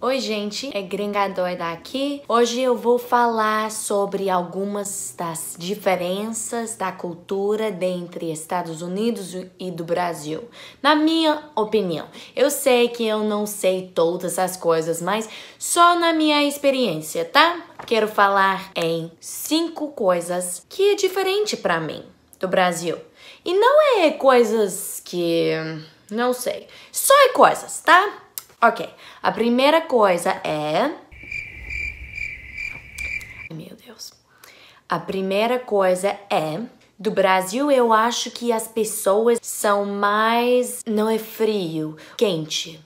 Oi, gente, é Gringa Doida aqui. Hoje eu vou falar sobre algumas das diferenças da cultura entre Estados Unidos e do Brasil. Na minha opinião, eu sei que eu não sei todas as coisas, mas só na minha experiência, tá? Quero falar em cinco coisas que é diferente para mim do Brasil. E não é coisas que. Hum, não sei. Só é coisas, tá? Ok, a primeira coisa é. Meu Deus. A primeira coisa é. Do Brasil, eu acho que as pessoas são mais. Não é frio, quente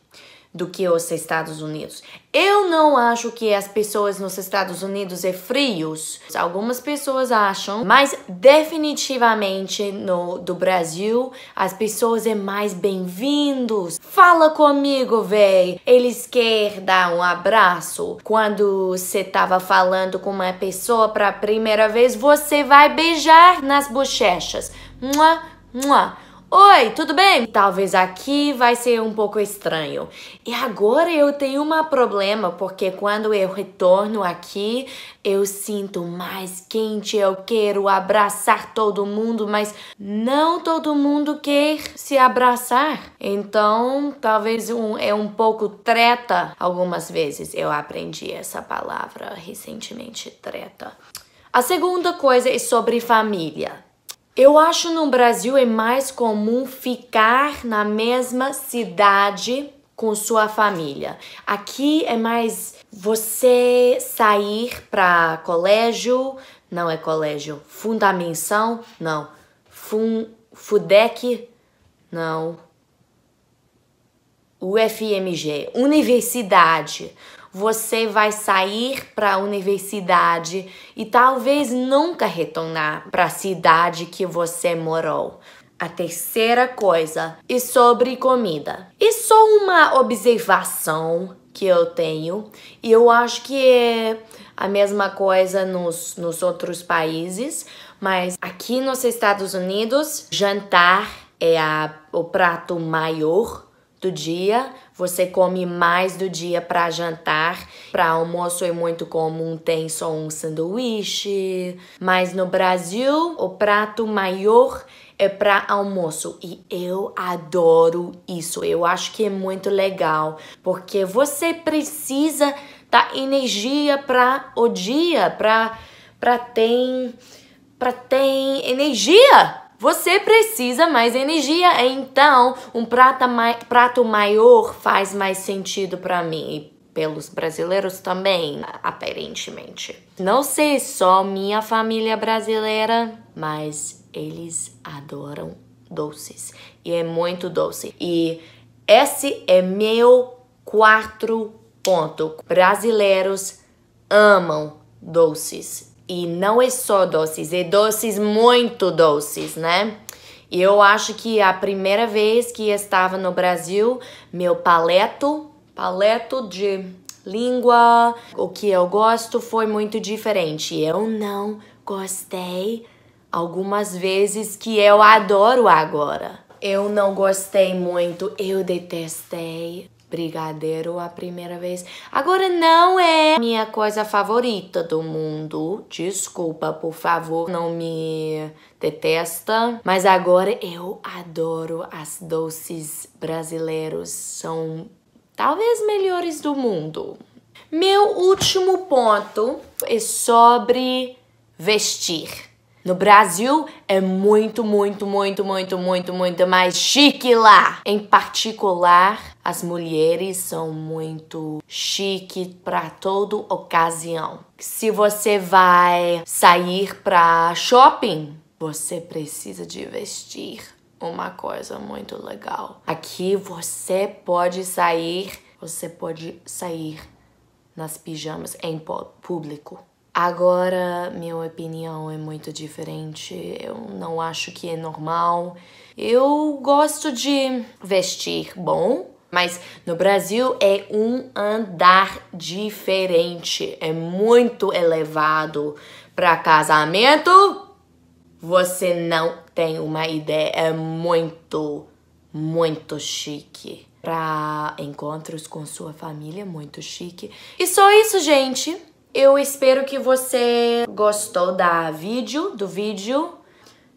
do que os Estados Unidos. Eu não acho que as pessoas nos Estados Unidos é frios. Algumas pessoas acham, mas definitivamente no do Brasil as pessoas é mais bem-vindos. Fala comigo, véi. Eles quer dar um abraço. Quando você tava falando com uma pessoa para primeira vez, você vai beijar nas bochechas. Mua, mua. Oi, tudo bem? Talvez aqui vai ser um pouco estranho. E agora eu tenho um problema, porque quando eu retorno aqui, eu sinto mais quente, eu quero abraçar todo mundo, mas não todo mundo quer se abraçar. Então, talvez um, é um pouco treta algumas vezes. Eu aprendi essa palavra recentemente, treta. A segunda coisa é sobre família. Eu acho no Brasil é mais comum ficar na mesma cidade com sua família. Aqui é mais você sair para colégio, não é colégio, fundamentação, não, Fun, FUDEC, não, UFMG, universidade você vai sair para a universidade e talvez nunca retornar para a cidade que você morou. A terceira coisa é sobre comida. E só uma observação que eu tenho, e eu acho que é a mesma coisa nos, nos outros países, mas aqui nos Estados Unidos, jantar é a, o prato maior do dia, você come mais do dia para jantar. Para almoço é muito comum tem só um sanduíche. Mas no Brasil, o prato maior é para almoço e eu adoro isso. Eu acho que é muito legal, porque você precisa da tá energia para o dia, para para tem para tem energia você precisa mais energia, então um prato, mai prato maior faz mais sentido para mim e pelos brasileiros também, aparentemente. Não sei só minha família brasileira, mas eles adoram doces e é muito doce. E esse é meu quarto ponto. Brasileiros amam doces e não é só doces, é doces muito doces, né? E eu acho que a primeira vez que estava no Brasil, meu paleto, paleto de língua, o que eu gosto foi muito diferente. Eu não gostei algumas vezes que eu adoro agora. Eu não gostei muito, eu detestei brigadeiro a primeira vez. Agora não é minha coisa favorita do mundo. Desculpa, por favor, não me detesta. Mas agora eu adoro as doces brasileiros. São talvez melhores do mundo. Meu último ponto é sobre vestir. No Brasil é muito, muito, muito, muito, muito, muito mais chique lá. Em particular, as mulheres são muito chique para toda ocasião. Se você vai sair para shopping, você precisa de vestir uma coisa muito legal. Aqui você pode sair, você pode sair nas pijamas em público. Agora, minha opinião é muito diferente. Eu não acho que é normal. Eu gosto de vestir bom, mas no Brasil é um andar diferente. É muito elevado para casamento. Você não tem uma ideia. É muito, muito chique. Para encontros com sua família, muito chique. E só isso, gente. Eu espero que você gostou da vídeo, do vídeo.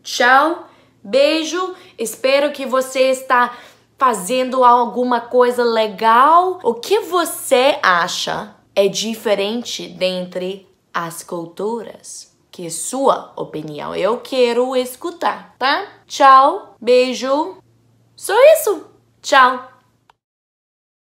Tchau, beijo. Espero que você está fazendo alguma coisa legal. O que você acha é diferente dentre as culturas? Que é sua opinião. Eu quero escutar, tá? Tchau, beijo. Só isso. Tchau.